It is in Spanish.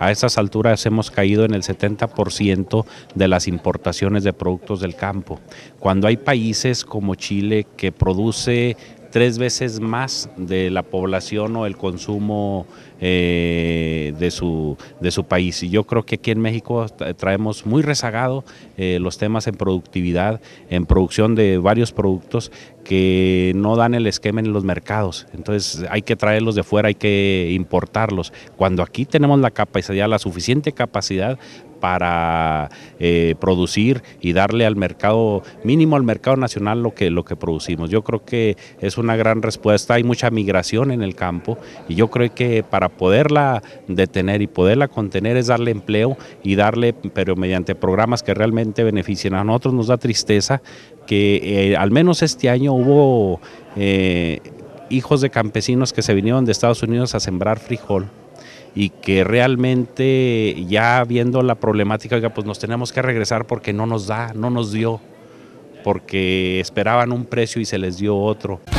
A esas alturas hemos caído en el 70% de las importaciones de productos del campo. Cuando hay países como Chile que produce tres veces más de la población o el consumo eh, de, su, de su país. Y yo creo que aquí en México traemos muy rezagado eh, los temas en productividad, en producción de varios productos que no dan el esquema en los mercados. Entonces hay que traerlos de fuera, hay que importarlos. Cuando aquí tenemos la capacidad, la suficiente capacidad para eh, producir y darle al mercado, mínimo al mercado nacional, lo que, lo que producimos. Yo creo que es una gran respuesta, hay mucha migración en el campo y yo creo que para poderla detener y poderla contener es darle empleo y darle, pero mediante programas que realmente beneficien. A nosotros nos da tristeza que eh, al menos este año hubo... Eh, hijos de campesinos que se vinieron de Estados Unidos a sembrar frijol y que realmente ya viendo la problemática, oiga, pues nos tenemos que regresar porque no nos da, no nos dio, porque esperaban un precio y se les dio otro.